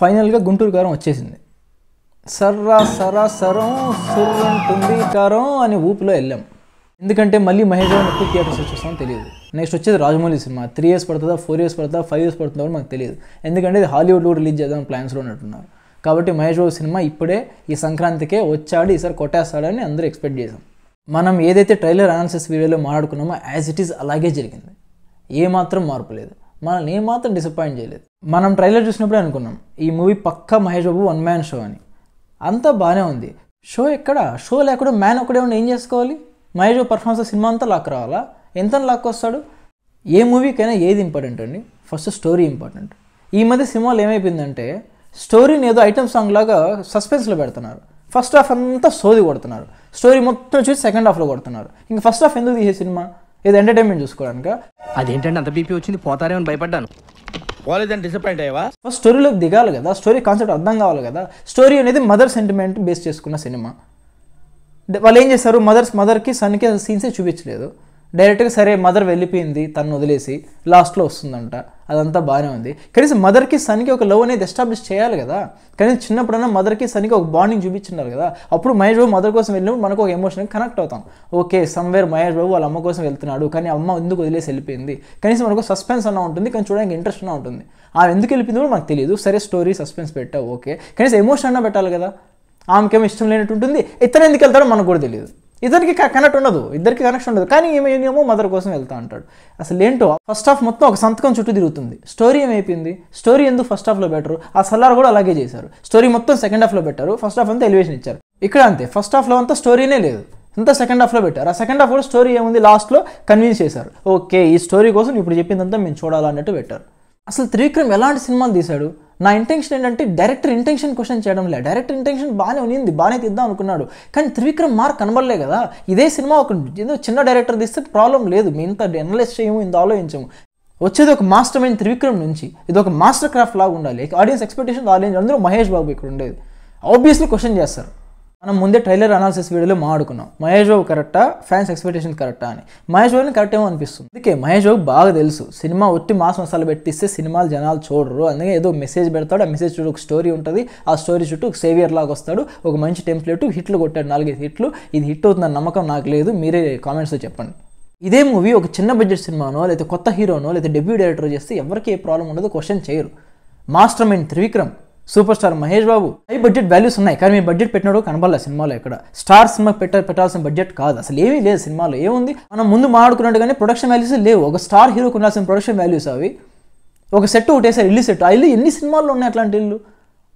ఫైనల్గా గుంటూరు కారం వచ్చేసింది సర్రా సరా సరం సుర్రంటుంది కారం అని ఊపిలో వెళ్ళాం ఎందుకంటే మళ్ళీ మహేష్ గారు ఎప్పుడు థియేటర్స్ చూస్తాం తెలియదు నెక్స్ట్ వచ్చేది రాజమౌళి సినిమా త్రీ ఇయర్స్ పడుతుందా ఫోర్ ఇయర్స్ పడుతుందా ఫైవ్ ఇయర్స్ పడుతుందా కూడా మాకు తెలియదు ఎందుకంటే ఇది హాలీవుడ్లో రిలీజ్ చేద్దాం ప్లాన్స్లో ఉన్నట్టున్నారు కాబట్టి మహేష్ బాబు సినిమా ఇప్పుడే ఈ సంక్రాంతికే వచ్చాడు ఈసారి కొట్టేస్తాడని అందరూ ఎక్స్పెక్ట్ చేశాం మనం ఏదైతే ట్రైలర్ అనాలిసిస్ వీడియోలో మాట్లాడుకున్నామో యాజ్ ఇట్ ఈస్ అలాగే జరిగింది ఏమాత్రం మార్పు లేదు మనల్ని ఏమాత్రం డిసప్పాయింట్ చేయలేదు మనం ట్రైలర్ చూసినప్పుడే అనుకున్నాం ఈ మూవీ పక్క Mahesh Babu one man show అని అంతా బాగానే ఉంది షో ఎక్కడ షో లేకుండా మ్యాన్ ఒకడే ఉండి ఏం చేసుకోవాలి మహేష్ బాబు పర్ఫార్మెన్స్ సినిమా అంతా లాక్ రావాలా ఎంత లాక్ వస్తాడు ఏ మూవీకైనా ఏది ఇంపార్టెంట్ అండి ఫస్ట్ స్టోరీ ఇంపార్టెంట్ ఈ మధ్య సినిమాలు ఏమైపోయిందంటే స్టోరీని ఏదో ఐటమ్ సాంగ్ లాగా సస్పెన్స్లో పెడుతున్నారు ఫస్ట్ హాఫ్ అంతా సోది కొడుతున్నారు స్టోరీ మొత్తం చూసి సెకండ్ హాఫ్లో కొడుతున్నారు ఇంకా ఫస్ట్ హాఫ్ ఎందుకు తీసే సినిమా ఇది ఎంటర్టైన్మెంట్ చూసుకోవడానికి అదేంటంటే అంత బీపీ వచ్చింది పోతారే అని భయపడ్డాను పోలేదని డిసప్పాయింట్ అయ్యావా స్టోరీలోకి దిగాలి కదా స్టోరీ కాన్సెప్ట్ అర్థం కావాలి కదా స్టోరీ అనేది మదర్ సెంటిమెంట్ బేస్ చేసుకున్న సినిమా వాళ్ళు ఏం చేస్తారు మదర్స్ మదర్కి సన్కి సీన్సే చూపించలేదు డైరెక్ట్గా సరే మదర్ వెళ్ళిపోయింది తను వదిలేసి లాస్ట్లో వస్తుందంట అదంతా బాగానే ఉంది కనీసం మదర్కి సన్కి ఒక లవ్ అనేది ఎస్టాబ్లిష్ చేయాలి కదా కనీసం చిన్నప్పుడైనా మదర్కి సన్కి ఒక బాండింగ్ చూపించున్నారు కదా అప్పుడు మహేష్ బాబు మదర్ కోసం వెళ్ళినప్పుడు మనకు ఒక ఎమోషన్ కనెక్ట్ అవుతాం ఓకే సమ్వేర్ మహేష్ బాబు వాళ్ళ అమ్మ కోసం వెళ్తున్నాడు కానీ అమ్మ ఎందుకు వదిలేసి వెళ్ళిపోయింది కనీసం మనకు సస్పెన్స్ అన్న ఉంటుంది కానీ చూడడానికి ఇంట్రెస్ట్ అన్న ఉంటుంది ఆ ఎందుకు వెళ్ళిపోయింది కూడా మనకు తెలియదు సరే స్టోరీ సస్పెన్స్ పెట్టావు ఓకే కనీసం ఎమోషన్ అన్న పెట్టాలి కదా ఆమెకేమో ఇష్టం లేనట్టు ఉంటుంది ఇతను ఎందుకు వెళ్తాడో మనకు కూడా తెలియదు ఇద్దరికి కనెక్ట్ ఉండదు ఇద్దరికి కనెక్షన్ ఉండదు కానీ ఈమె ఏమో మదర్ కోసం వెళ్తా అంటాడు అసలు ఏంటో ఫస్ట్ హాఫ్ మొత్తం ఒక సంతకం చుట్టూ తిరుగుతుంది స్టోరీ ఏమైపోయింది స్టోరీ ఎందుకు ఫస్ట్ హాఫ్లో బెటరు ఆ సల్లార్ కూడా అలాగే చేశారు స్టోరీ మొత్తం సెకండ్ హాఫ్లో పెట్టారు ఫస్ట్ హాఫ్ అంతా ఎలివేషన్ ఇచ్చారు ఇక్కడ అంతే ఫస్ట్ హాఫ్లో అంతా స్టోరీనే లేదు అంతా సెకండ్ హాఫ్లో పెట్టారు ఆ సెకండ్ హాఫ్ కూడా స్టోరీ ఏముంది లాస్ట్లో కన్విన్స్ చేశారు ఓకే ఈ స్టోరీ కోసం ఇప్పుడు చెప్పిందంతా మేము చూడాలన్నట్టు పెట్టారు అసలు త్రివిక్రమ్ ఎలాంటి సినిమాలు తీశాడు నా ఇంటెన్షన్ ఏంటంటే డైరెక్టర్ ఇంటెన్షన్ క్వశ్చన్ చేయడం లేదు డైరెక్టర్ ఇంటెన్షన్ బాగానే ఉన్నింది బాగానే తీద్దాం అనుకున్నాడు కానీ త్రివిక్రమ్ మార్క్ కనబడలే కదా ఇదే సినిమా ఒక ఏదో చిన్న డైరెక్టర్ తీస్తే ప్రాబ్లం లేదు మేము ఇంత అనలైజ్ చేయము ఇంత ఆలోచించము వచ్చేది ఒక మాస్టర్ మైండ్ త్రివిక్రమ్ నుంచి ఇది ఒక మాస్టర్ క్రాఫ్ట్ లాగా ఉండాలి ఆడియన్స్ ఎక్స్పెక్టేషన్ ఆడియన్స్ అందరూ మహేష్ బాబు ఇక్కడ ఉండేది ఆబ్వియస్లీ క్వశ్చన్ చేస్తారు మనం ముందే ట్రైలర్ అనాలిసిస్ వీడియోలో మాడుకున్నాం మహేష్ బాబు కరెక్టా ఫ్యాన్స్ ఎక్స్పెక్టేషన్ కరెక్టా అని మహేష్ బాబుని కరెక్ట్ ఏమో అనిపిస్తుంది అందుకే మహేష్ బాబు బాగా తెలుసు సినిమా ఒట్టి మాస్ మసాలా పెట్టిస్తే సినిమాలు జనాలు చూడరు అందుకే ఏదో మెసేజ్ పెడతాడు ఆ మెసేజ్ చుట్టూ ఒక స్టోరీ ఉంటుంది ఆ స్టోరీ చుట్టూ ఒక సేవియర్ లాగా వస్తాడు ఒక మంచి టెంప్లెట్ హిట్లు కొట్టాడు నాలుగైదు హిట్లు ఇది హిట్ అవుతుందన్న నమ్మకం నాకు లేదు మీరే కామెంట్స్లో చెప్పండి ఇదే మూవీ ఒక చిన్న బడ్జెట్ సినిమానో లేకపోతే కొత్త హీరోనో లేకపోతే డెబ్యూ డైరెక్టర్ చేస్తే ఎవరికి ఏ ప్రాబ్లం ఉండదు క్వశ్చన్ చేయరు master mind Trivikram super star Mahesh Babu high budget values ఉన్నాయి కానీ మీ బడ్జెట్ పెట్టినప్పుడు కనబడలే సినిమాలో ఇక్కడ స్టార్ సినిమా పెట్ట పెట్టాల్సిన బడ్జెట్ కాదు అసలు ఏమీ లేదు సినిమాలో ఏముంది మనం ముందు మాట్లాడుకున్నట్టుగానే ప్రొడక్షన్ వాల్యూస్ లేవు ఒక స్టార్ హీరోకు ఉండాల్సిన ప్రొడక్షన్ వాల్యూస్ అవి ఒక సెట్ ఒకటేసారి ఇల్లు సెట్ ఆ ఇల్లు ఎన్ని సినిమాల్లో ఉన్నాయి అట్లాంటి ఇల్లు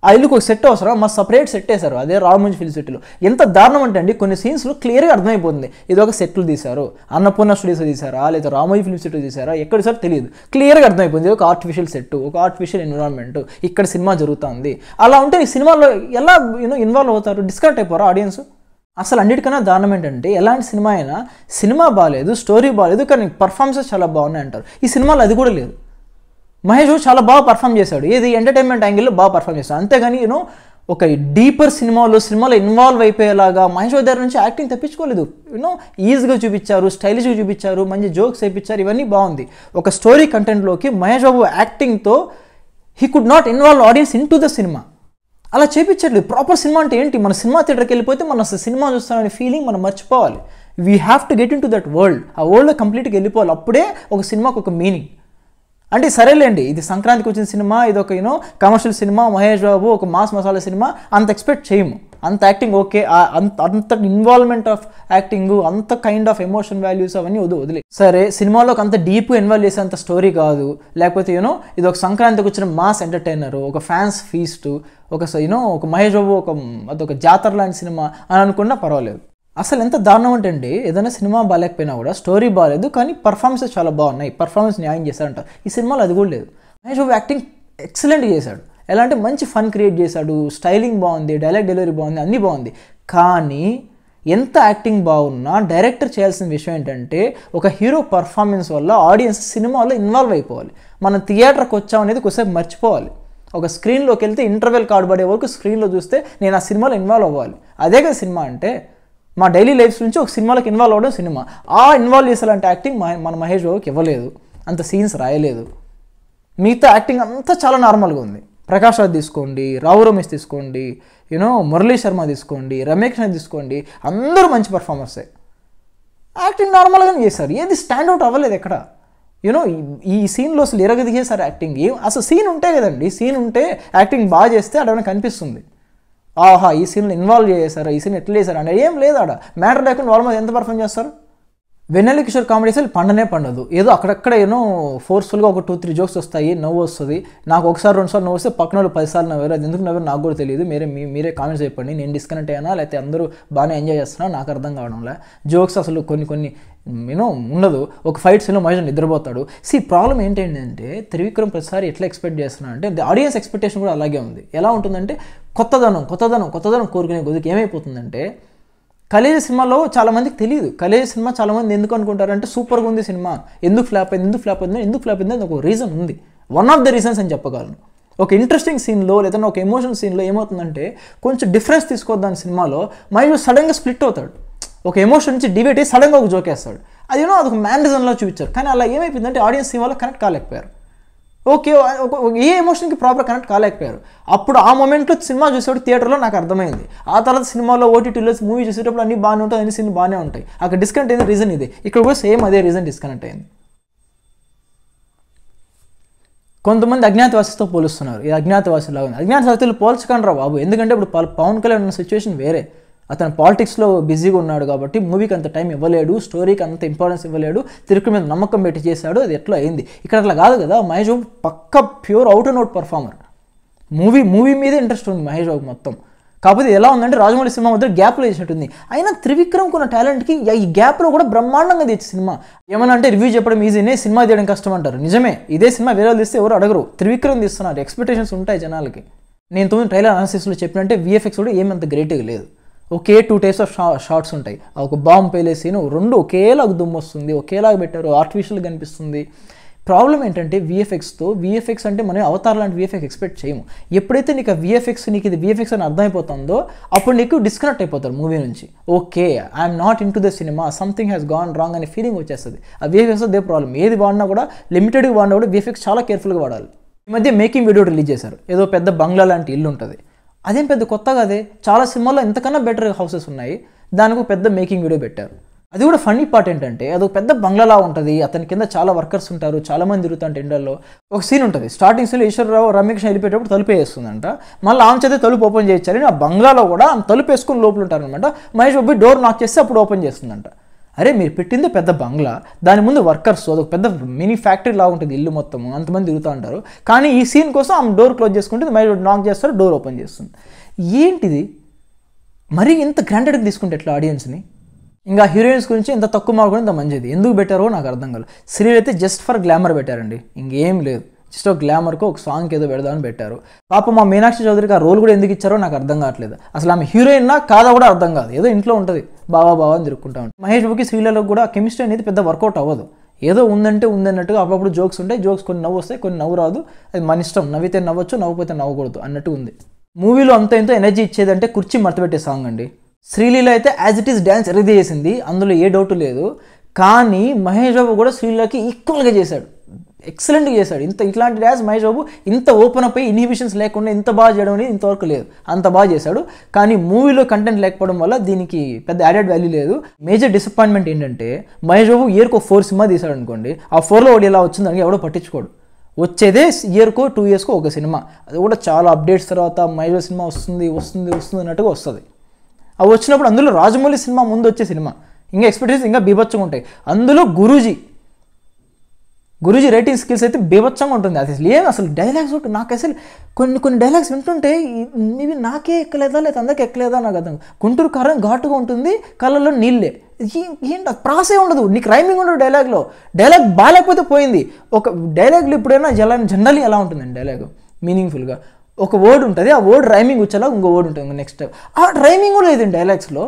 ఆ ఇల్లుకు ఒక సెట్ అవసరం మా సపరేట్ సెట్ వేశారు అదే రామోజీ ఫిల్ సెట్లో ఎంత దారుణం అంటే అండి కొన్ని సీన్స్లో క్లియర్గా అర్థమైపోతుంది ఇది ఒక సెట్లు తీశారు అన్నపూర్ణ స్టూడియోస్ తీశారా లేదా రామోజీ ఫిల్మ్ సెట్ తీశారా ఎక్కడ సార్ తెలియదు క్లియర్గా అర్థమైపోయింది ఒక ఆర్టిఫిషియల్ సెట్ ఒక ఆర్టిఫిషియల్ ఎన్విరాన్మెంట్ ఇక్కడ సినిమా జరుగుతుంది అలా ఉంటే ఈ సినిమాలో ఎలా యూనో ఇన్వాల్వ్ అవుతారు డిస్కనెక్ట్ అయిపోరా ఆడియన్స్ అసలు అన్నిటికన్నా దారుణం ఏంటంటే ఎలాంటి సినిమా అయినా సినిమా బాగాలేదు స్టోరీ బాగాలేదు కానీ పర్ఫార్మెన్సెస్ చాలా బాగున్నాయి అంటారు ఈ సినిమాలో అది కూడా లేదు మహేష్ చాలా బాగా పర్ఫామ్ చేశాడు ఏది ఎంటర్టైన్మెంట్ యాంగిల్లో బాగా పర్ఫామ్ చేశాడు అంతేగాని నేను ఒక డీపర్ సినిమాలో సినిమాలో ఇన్వాల్వ్ అయిపోయేలాగా మహేష్ దగ్గర నుంచి యాక్టింగ్ తప్పించుకోలేదు యూనో ఈజీగా చూపించారు స్టైలిష్గా చూపించారు మంచి జోక్స్ వేయించారు ఇవన్నీ బాగుంది ఒక స్టోరీ కంటెంట్లోకి మహేష్ బాబు యాక్టింగ్తో he could not involve audience into the సినిమా అలా చేపించట్లేదు ప్రాపర్ సినిమా అంటే ఏంటి మన సినిమా థియేటర్కి వెళ్ళిపోతే మనం అసలు సినిమా చూస్తామనే ఫీలింగ్ మనం మర్చిపోవాలి we have to get into that world ఆ వరల్డ్లో కంప్లీట్గా వెళ్ళిపోవాలి అప్పుడే ఒక సినిమాకు ఒక మీనింగ్ అంటే సరేలేండి ఇది సంక్రాంతికి వచ్చిన సినిమా ఇది ఒక యూనో కమర్షియల్ సినిమా మహేష్ బాబు ఒక మాస్ మసాలా సినిమా అంత ఎక్స్పెక్ట్ చేయము అంత యాక్టింగ్ ఓకే అంత అంత ఇన్వాల్వ్మెంట్ ఆఫ్ యాక్టింగ్ అంత కైండ్ ఆఫ్ ఎమోషన్ వాల్యూస్ అవన్నీ వదు వదిలే సరే సినిమాలోకి అంత డీప్ ఇన్వాల్వ్ చేసేంత స్టోరీ కాదు లేకపోతే యూనో ఇది ఒక సంక్రాంతికి వచ్చిన మాస్ ఎంటర్టైనర్ ఒక ఫ్యాన్స్ ఫీస్ట్ ఒక యూనో ఒక మహేష్ బాబు ఒక అదొక జాతర లాంటి సినిమా అని అనుకున్నా పర్వాలేదు అసలు ఎంత దారుణం అంటే అండి ఏదైనా సినిమా బాగాలేకపోయినా కూడా స్టోరీ బాగాలేదు కానీ పర్ఫార్మెన్స్ చాలా బాగున్నాయి పర్ఫార్మెన్స్ న్యాయం చేశారంట ఈ సినిమాలో అది కూడా లేదు మహేష్ బాబు యాక్టింగ్ ఎక్సలెంట్ చేశాడు ఎలా అంటే మంచి ఫన్ క్రియేట్ చేశాడు స్టైలింగ్ బాగుంది డైలాగ్ డెలివరీ బాగుంది అన్నీ బాగుంది కానీ ఎంత యాక్టింగ్ బాగున్నా డైరెక్టర్ చేయాల్సిన విషయం ఏంటంటే ఒక హీరో పర్ఫార్మెన్స్ వల్ల ఆడియన్స్ సినిమాలో ఇన్వాల్వ్ అయిపోవాలి మనం థియేటర్కి వచ్చాం అనేది కొద్దిసేపు మర్చిపోవాలి ఒక స్క్రీన్లోకి వెళ్తే ఇంటర్వెల్ కాడబడే పడే వరకు స్క్రీన్లో చూస్తే నేను ఆ సినిమాలో ఇన్వాల్వ్ అవ్వాలి అదే కదా సినిమా అంటే మా డైలీ లైఫ్స్ నుంచి ఒక సినిమాలకు ఇన్వాల్వ్ అవ్వడం సినిమా ఆ ఇన్వాల్వ్ చేసేలాంటి యాక్టింగ్ మన మహేష్ బాబుకి ఇవ్వలేదు అంత సీన్స్ రాయలేదు మిగతా యాక్టింగ్ అంతా చాలా నార్మల్గా ఉంది ప్రకాష్ రాజ్ తీసుకోండి రావు రమేష్ తీసుకోండి యూనో మురళీ శర్మ తీసుకోండి రమేష్ తీసుకోండి అందరూ మంచి పర్ఫార్మర్సే యాక్టింగ్ నార్మల్గానే చేశారు ఏది స్టాండ్అవుట్ అవ్వలేదు ఎక్కడ యూనో ఈ సీన్లో అసలు ఇరగదిగేశారు యాక్టింగ్ ఏం అసలు సీన్ ఉంటే కదండి సీన్ ఉంటే యాక్టింగ్ బాగా చేస్తే అడవన కనిపిస్తుంది ఆహా ఈ సీన్ ఇన్వాల్వ్ చేశారు ఈ సీన్ ఎట్లా చేశారు అనేది ఏం లేదు ఆడ మ్యాటర్ లేకుండా నార్మల్ ఎంత పర్ఫామ్ చేస్తారు వెన్నెల్లి కిషోర్ కామెడీ పండనే పండదు ఏదో అక్కడక్కడ ఏనో ఫోర్స్ఫుల్గా ఒక టూ త్రీ జోక్స్ వస్తాయి నవ్వు వస్తుంది నాకు ఒకసారి రెండుసార్లు నవ్వు వస్తే పక్కన వాళ్ళు పదిసార్లు నవ్వారు అది ఎందుకు నవ్వారు నాకు కూడా తెలియదు మీరే మీ మీరే కామెంట్స్ చెప్పండి నేను డిస్కనెక్ట్ అయ్యానా లేకపోతే అందరూ బాగానే ఎంజాయ్ చేస్తున్నా నాకు అర్థం కావడంలా జోక్స్ అసలు కొన్ని కొన్ని నేను ఉండదు ఒక ఫైట్ సీన్లో మహిళ నిద్రపోతాడు సి ప్రాబ్లం ఏంటంటే త్రివిక్రమ్ ప్రతిసారి ఎట్లా ఎక్స్పెక్ట్ చేస్తున్నా అంటే ఆడియన్స్ ఎక్స్పెక్టేషన్ కూడా అలాగే ఉంది ఎలా ఉంటుందంటే కొత్తదనం కొత్తదనం కొత్తదనం కోరుకునే కొద్దికి ఏమైపోతుందంటే కలేజ సినిమాలో చాలామందికి తెలియదు కలేజ సినిమా చాలామంది ఎందుకు అనుకుంటారంటే సూపర్గా ఉంది సినిమా ఎందుకు ఫ్లాప్ అయింది ఎందుకు ఫ్లాప్ అయింది ఎందుకు ఫ్లాప్ అయింది అని ఒక రీజన్ ఉంది వన్ ఆఫ్ ద రీజన్స్ అని చెప్పగలను ఒక ఇంట్రెస్టింగ్ సీన్లో లేదంటే ఒక ఎమోషనల్ సీన్లో ఏమవుతుందంటే కొంచెం డిఫరెన్స్ తీసుకోవద్దాని సినిమాలో మైండ్ సడన్గా స్ప్లిట్ అవుతాడు ఒక ఎమోషన్ నుంచి డివేట్ అయ్యి సడన్గా ఒక జోకేస్తాడు అదేనో అదొక మ్యాన్ రీజన్లో చూపించారు కానీ అలా ఏమైపోయిందంటే ఆడియన్స్ సినిమాలో కనెక్ట్ కాలేకపోయారు ఓకే ఏ ఎమోషన్కి ప్రాపర్ కనెక్ట్ కాలేకపోయారు అప్పుడు ఆ మూమెంట్లో సినిమా చూసేటప్పుడు థియేటర్లో నాకు అర్థమైంది ఆ తర్వాత సినిమాలో ఓటీటీలో మూవీ చూసేటప్పుడు అన్నీ బాగానే ఉంటాయి అన్ని సినిమా బాగానే ఉంటాయి అక్కడ డిస్కనెక్ట్ అయిన రీజన్ ఇది ఇక్కడ కూడా సేమ్ అదే రీజన్ డిస్కనెక్ట్ అయింది కొంతమంది అజ్ఞాతవాసితో పోలుస్తున్నారు ఈ అజ్ఞాతవాసులాగా ఉంది అజ్ఞాతవాసులు పోల్చకండి బాబు ఎందుకంటే ఇప్పుడు పవన్ కళ్యాణ్ ఉన్న సిచ్యువేషన్ వేరే అతను పాలిటిక్స్లో బిజీగా ఉన్నాడు కాబట్టి మూవీకి అంత టైం ఇవ్వలేడు స్టోరీకి అంత ఇంపార్టెన్స్ ఇవ్వలేడు తిరుగు మీద నమ్మకం పెట్టి చేశాడు అది ఎట్లా అయింది ఇక్కడ అట్లా కాదు కదా మహేష్ బాబు పక్క pure out and out performer movie movie మీద ఇంట్రెస్ట్ ఉంది మహేష్ బాబు మొత్తం కాకపోతే ఎలా ఉందంటే రాజమౌళి సినిమా మధ్య గ్యాప్లో చేసినట్టుంది అయినా త్రివిక్రమ్ కొన్న టాలెంట్కి ఈ గ్యాప్లో కూడా బ్రహ్మాండంగా తెచ్చి సినిమా ఏమన్నా అంటే రివ్యూ చెప్పడం ఈజీనే సినిమా తీయడం కష్టం అంటారు నిజమే ఇదే సినిమా వేరే తీస్తే ఎవరు అడగరు త్రివిక్రమ్ తీస్తున్నారు ఎక్స్పెక్టేషన్స్ ఉంటాయి జనాలకి నేను తొమ్మిది ట్రైలర్ అనాలిసిస్లో చెప్పినంటే విఎఫ్ఎక్స్ కూడా ఏమంత గ్రేట్గా లేదు ఒకే టూ టైప్స్ ఆఫ్ షా షార్ట్స్ ఉంటాయి ఒక బాంబు పేలేసి రెండు ఒకేలాగా దుమ్ము వస్తుంది ఒకేలాగా పెట్టారు ఆర్టిఫిషియల్గా కనిపిస్తుంది ప్రాబ్లం ఏంటంటే విఎఫ్ఎక్స్తో విఎఫ్ఎక్స్ అంటే మనం అవతార్ లాంటి విఎఫ్ఎక్స్ ఎక్స్పెక్ట్ చేయము ఎప్పుడైతే నీకు విఎఫ్ఎక్స్ నీకు ఇది విఎఫ్ఎక్స్ అని అర్థమైపోతుందో అప్పుడు నీకు డిస్కనెక్ట్ అయిపోతారు మూవీ నుంచి okay I'm not into the సినిమా సంథింగ్ హ్యాస్ గాన్ రాంగ్ అనే ఫీలింగ్ వచ్చేస్తుంది ఆ విఎఫ్ఎక్స్ అదే ప్రాబ్లం ఏది వాడినా కూడా లిమిటెడ్గా వాడినా కూడా విఎఫ్ఎక్స్ చాలా కేర్ఫుల్గా వాడాలి ఈ మధ్య మేకింగ్ వీడియో రిలీజ్ చేశారు ఏదో పెద్ద బంగ్లా లాంటి ఇల్లు ఉంటుంది అదేం పెద్ద కొత్తగా అదే చాలా సినిమాల్లో ఇంతకన్నా బెటర్ హౌసెస్ ఉన్నాయి దానికి పెద్ద మేకింగ్ వీడియో పెట్టారు అది కూడా ఫన్నీ పార్ట్ ఏంటంటే అది ఒక పెద్ద బంగ్లాలా ఉంటుంది అతని కింద చాలా వర్కర్స్ ఉంటారు చాలా మంది తిరుగుతారు ఒక సీన్ ఉంటుంది స్టార్టింగ్ సీన్లో ఈశ్వరరావు రమేష్ వెళ్ళిపోయేటప్పుడు తలుపు వేస్తుందంట మళ్ళీ ఆమె చేతి తలుపు ఓపెన్ చేయించాలని ఆ బంగ్లాలో కూడా ఆమె తలుపు వేసుకుని లోపల ఉంటారనమాట మహేష్ బాబు డోర్ నాక్ చేస్తే అప్పుడు ఓపెన్ చేస్తుందంట అరే మీరు పెట్టింది పెద్ద బంగ్లా దాని ముందు వర్కర్స్ అదొక పెద్ద మినీ ఫ్యాక్టరీ లాగా ఉంటుంది ఇల్లు మొత్తం అంతమంది తిరుగుతూ ఉంటారు కానీ ఈ సీన్ కోసం ఆమె డోర్ క్లోజ్ చేసుకుంటే మరి నాక్ చేస్తారు డోర్ ఓపెన్ చేస్తుంది ఏంటిది మరీ ఇంత గ్రాంటెడ్గా తీసుకుంటే ఎట్లా ఆడియన్స్ని ఇంకా హీరోయిన్స్ గురించి ఇంత తక్కువ మార్కుని ఇంత మంచిది ఎందుకు పెట్టారో నాకు అర్థం కాదు సిరీల్ అయితే జస్ట్ ఫర్ గ్లామర్ పెట్టారండి ఇంకేం లేదు జస్ట్ ఒక గ్లామర్కు ఒక సాంగ్కి ఏదో పెడదామని పెట్టారు పాప మా మీనాక్షి చౌదరికి ఆ రోల్ కూడా ఎందుకు ఇచ్చారో నాకు అర్థం కావట్లేదు అసలు ఆమె హీరోయిన్నా కాదా కూడా అర్థం కాదు ఏదో ఇంట్లో ఉంటుంది బావా బావా అని తిరుక్కుంటా ఉంటాం మహేష్ బాబుకి శ్రీలలో కూడా కెమిస్ట్రీ అనేది పెద్ద వర్కౌట్ అవ్వదు ఏదో ఉందంటే ఉందన్నట్టుగా అప్పుడప్పుడు జోక్స్ ఉంటాయి జోక్స్ కొన్ని నవ్వు వస్తాయి కొన్ని నవ్వు రాదు అది మన ఇష్టం నవ్వితే నవ్వచ్చు నవ్వకపోతే నవ్వకూడదు అన్నట్టు ఉంది మూవీలో అంత ఎంతో ఎనర్జీ ఇచ్చేదంటే కుర్చీ మర్తపెట్టే సాంగ్ అండి శ్రీలీల అయితే యాజ్ ఇట్ ఈస్ డ్యాన్స్ ఎరది అందులో ఏ డౌట్ లేదు కానీ మహేష్ బాబు కూడా శ్రీలీలకి ఈక్వల్గా చేశాడు ఎక్సలెంట్గా చేశాడు ఇంత ఇట్లాంటి యాజ్ మహేష్ బాబు ఇంత ఓపెన్ అప్ అయ్యి ఇన్హిబిషన్స్ లేకుండా ఇంత బాగా చేయడం అనేది ఇంతవరకు లేదు అంత బాగా చేశాడు కానీ మూవీలో కంటెంట్ లేకపోవడం వల్ల దీనికి పెద్ద యాడెడ్ వాల్యూ లేదు మేజర్ డిసప్పాయింట్మెంట్ ఏంటంటే మహేష్ బాబు ఇయర్కు ఒక ఫోర్ సినిమా తీశాడు అనుకోండి ఆ ఫోర్లో ఒకటి ఎలా వచ్చిందని ఎవడో పట్టించుకోడు వచ్చేదే ఇయర్కో టూ ఇయర్స్కో ఒక సినిమా అది కూడా చాలా అప్డేట్స్ తర్వాత మహేష్ బాబు సినిమా వస్తుంది వస్తుంది వస్తుంది అన్నట్టుగా వస్తుంది అవి వచ్చినప్పుడు అందులో రాజమౌళి సినిమా ముందు వచ్చే సినిమా ఇంకా ఎక్స్పెక్టేషన్స్ ఇంకా బీభత్సంగా ఉంటాయి అందులో గురూజీ గురుజీ రైటింగ్ స్కిల్స్ అయితే బీభత్సంగా ఉంటుంది అది అసలు ఏం అసలు డైలాగ్స్ ఉంటుంది నాకు అసలు కొన్ని కొన్ని డైలాగ్స్ వింటుంటే ఇవి నాకే ఎక్కలేదా లేదా అందరికీ ఎక్కలేదా నాకు అర్థం గుంటూరు కారం ఘాటుగా ఉంటుంది కళ్ళలో నీళ్ళే ఏంటి ప్రాసే ఉండదు నీకు రైమింగ్ ఉండదు డైలాగ్లో డైలాగ్ బాగాలేకపోతే పోయింది ఒక డైలాగ్లో ఇప్పుడైనా ఎలా జనరల్లీ ఎలా ఉంటుందండి డైలాగ్ మీనింగ్ఫుల్గా ఒక వర్డ్ ఉంటుంది ఆ వర్డ్ రైమింగ్ వచ్చేలా ఇంకో వర్డ్ ఉంటుంది నెక్స్ట్ ఆ రైమింగ్ కూడా లేదండి డైలాగ్స్లో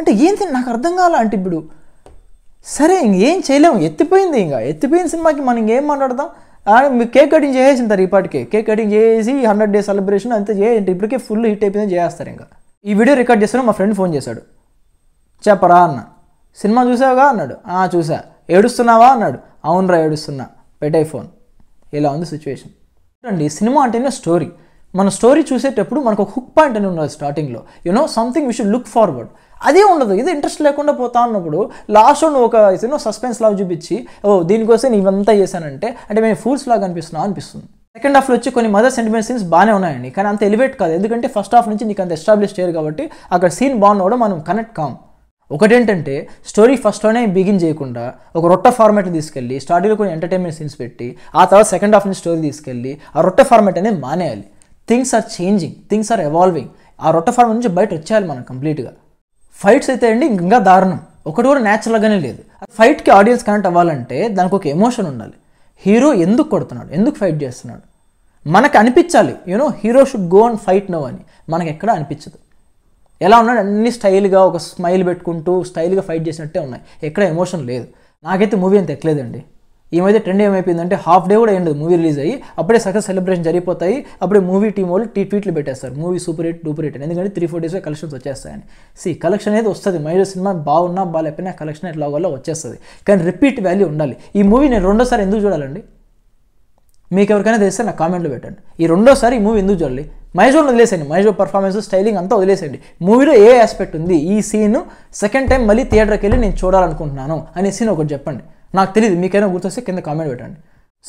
అంటే ఏంటి నాకు అర్థం కావాలంటే అంటే ఇప్పుడు సరే ఏం చేయలేము ఎత్తిపోయింది ఇంకా ఎత్తిపోయిన సినిమాకి మనం ఇంకేం మాట్లాడదాం మీకు కేక్ కటింగ్ చేసేసిన తర్వాత ఇప్పటికే కేక్ కటింగ్ చేసి హండ్రెడ్ డే సెలబ్రేషన్ అంతా చేయండి ఇప్పటికే ఫుల్ హిట్ అయిపోయింది చేస్తారు ఇంకా ఈ వీడియో రికార్డ్ చేస్తున్నా మా ఫ్రెండ్ ఫోన్ చేశాడు చెప్పరా అన్న సినిమా చూసావుగా అన్నాడు ఆ చూసా ఏడుస్తున్నావా అన్నాడు అవునరా ఏడుస్తున్నా పెట్టే ఫోన్ ఇలా ఉంది సిచ్యువేషన్ చూడండి సినిమా అంటేనే స్టోరీ మన స్టోరీ చూసేటప్పుడు మనకు ఒక హుక్ పాయింట్ అని ఉండదు స్టార్టింగ్లో you know something we should look forward అదే ఉండదు ఇది ఇంట్రెస్ట్ లేకుండా పోతా ఉన్నప్పుడు లాస్ట్లో నువ్వు ఒక ఏదో సస్పెన్స్ లాగా చూపించి ఓ దీనికోసం నేను ఇవంతా చేశానంటే అంటే మేము ఫూల్స్ లాగా అనిపిస్తున్నా అనిపిస్తుంది సెకండ్ హాఫ్లో వచ్చి కొన్ని మదర్ సెంటిమెంట్ సీన్స్ బాగానే ఉన్నాయండి కానీ అంత ఎలివేట్ కాదు ఎందుకంటే ఫస్ట్ హాఫ్ నుంచి నీకు అంత ఎస్టాబ్లిష్ చేయరు కాబట్టి అక్కడ సీన్ బాగున్నా మనం కనెక్ట్ కాం ఒకటేంటంటే స్టోరీ ఫస్ట్లోనే బిగిన్ చేయకుండా ఒక రొట్ట ఫార్మాట్ తీసుకెళ్ళి స్టార్టింగ్లో కొన్ని ఎంటర్టైన్మెంట్ సీన్స్ పెట్టి ఆ తర్వాత సెకండ్ హాఫ్ నుంచి స్టోరీ తీసుకెళ్ళి ఆ రొట్ట ఫార్మాట్ అనేది మానేయాలి things are changing things are evolving ఆ రొట్ట ఫార్మ్ నుంచి బయట వచ్చేయాలి మనం కంప్లీట్గా ఫైట్స్ అయితే అండి ఇంకా దారుణం ఒకటి కూడా న్యాచురల్గానే లేదు ఫైట్కి ఆడియన్స్ కనెక్ట్ అవ్వాలంటే దానికి ఒక ఎమోషన్ ఉండాలి హీరో ఎందుకు కొడుతున్నాడు ఎందుకు ఫైట్ చేస్తున్నాడు మనకు అనిపించాలి you know hero should go and fight no అని మనకు ఎక్కడ అనిపించదు ఎలా ఉన్నాడు అన్ని స్టైల్గా ఒక స్మైల్ పెట్టుకుంటూ స్టైల్గా ఫైట్ చేసినట్టే ఉన్నాయి ఎక్కడ ఎమోషన్ లేదు నాకైతే మూవీ అంత ఎక్కలేదండి ఏమైతే ట్రెండ్ ఏమైపోయిందంటే హాఫ్ డే కూడా అయ్యింది మూవీ రిలీజ్ అయ్యి అప్పుడే సక్సెస్ సెలబ్రేషన్ జరిగిపోతాయి అప్పుడే మూవీ టీం వాళ్ళు టీ ట్వీట్లు పెట్టేస్తారు movie super hit duper hit ఎందుకంటే త్రీ ఫోర్ డేస్ కలెక్షన్స్ వచ్చేస్తాయని సి కలెక్షన్ అనేది వస్తుంది మైడో సినిమా బాగున్నా బాగాలేకపోయినా కలెక్షన్ ఎట్లా వల్ల వచ్చేస్తుంది కానీ రిపీట్ వాల్యూ ఉండాలి ఈ మూవీ నేను రెండోసారి ఎందుకు చూడాలండి మీకు ఎవరికైనా తెలిస్తే నాకు కామెంట్లో పెట్టండి ఈ రెండోసారి ఈ మూవీ ఎందుకు చూడాలి మైజోర్ని వదిలేసేయండి మైజోర్ పర్ఫార్మెన్స్ స్టైలింగ్ అంతా వదిలేసేయండి మూవీలో ఏ ఆస్పెక్ట్ ఉంది ఈ సీన్ సెకండ్ టైం మళ్ళీ థియేటర్కి వెళ్ళి నేను చూడాలనుకుంటున్నాను అనే సీన్ ఒకటి చెప్పండి నాకు తెలియదు మీకైనా గుర్తొస్తే కింద కామెంట్ పెట్టండి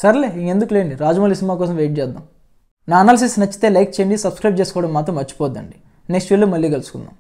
సర్లే ఎందుకు లేండి రాజమౌళి సినిమా కోసం వెయిట్ చేద్దాం నా అనాలిసిస్ నచ్చితే లైక్ చేయండి సబ్స్క్రైబ్ చేసుకోవడం మాత్రం మర్చిపోద్దండి నెక్స్ట్ వీడియో మళ్ళీ కలుసుకుందాం